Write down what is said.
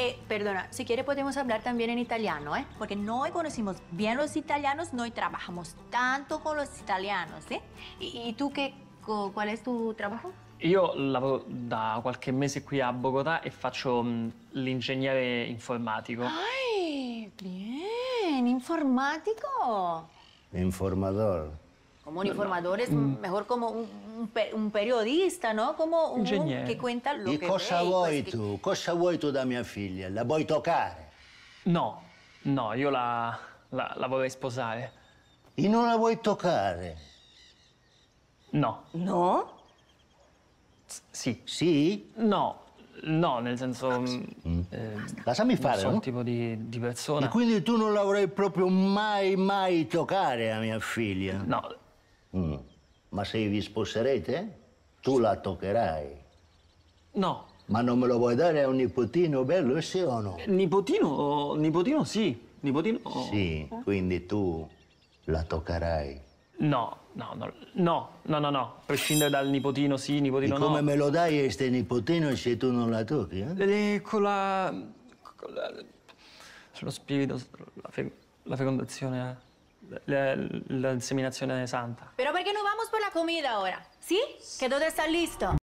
Eh, perdona, si quiere podemos hablar también en italiano, ¿eh? Porque no conocimos bien los italianos, no trabajamos tanto con los italianos, ¿eh? ¿Y, tú qué, cuál es tu trabajo? Io lavoro da qualche mese aquí a Bogotà e faccio mm, l'ingegnere informatico. Ay, bien, informático. Informador. Como un informador es mejor como un, un, un periodista, ¿no? Como un Ingegnere. che cuenta lo e che cosa vedi, vuoi questi- tu? Cosa vuoi tu da mia figlia? La vuoi toccare? No, no, io la, la- la vorrei sposare. E non la vuoi toccare? No, No? s- sì. No, no, nel senso... Ah, mm, mm, eh, Lasciami non fare, sono un tipo di, di persona. E quindi tu non la vorrei proprio mai, mai toccare a mia figlia? No, Mm. Ma se vi sposerete, tu la toccherai. No. Ma non me lo vuoi dare a un nipotino bello, sì o no? Nipotino, nipotino sì. Nipotino... Sì, eh? quindi tu la toccherai. No, no, no, no, no, no, Prescindere dal nipotino sì, nipotino e come no. come me lo dai a ste nipotino se tu non la tocchi, eh? eh con la... con la... lo spirito, la, fe... la fecondazione... Eh. la, inseminación de Santa. Pero ¿por qué no vamos por la comida ahora? ¿Sí? Que todo está listo.